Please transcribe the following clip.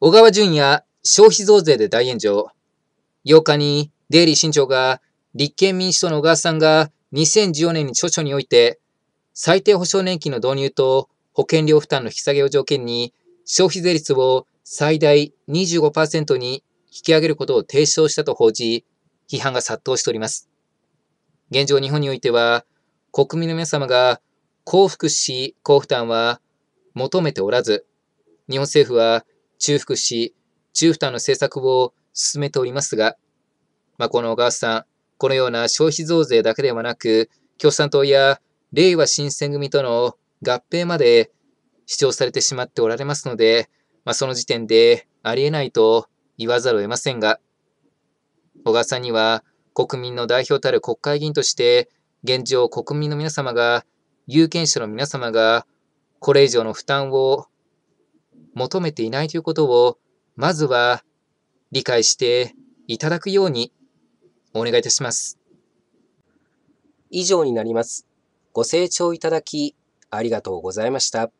小川淳也消費増税で大炎上。8日にデイリー新潮が立憲民主党の小川さんが2014年に著書において最低保障年金の導入と保険料負担の引き下げを条件に消費税率を最大25%に引き上げることを提唱したと報じ、批判が殺到しております。現状日本においては、国民の皆様が幸福し、幸負担は求めておらず、日本政府は中腹し、中負担の政策を進めておりますが、まあ、この小川さん、このような消費増税だけではなく、共産党や令和新選組との合併まで主張されてしまっておられますので、まあ、その時点でありえないと言わざるを得ませんが、小川さんには国民の代表たる国会議員として、現状国民の皆様が、有権者の皆様が、これ以上の負担を求めていないということを、まずは理解していただくようにお願いいたします。以上になります。ご清聴いただき、ありがとうございました。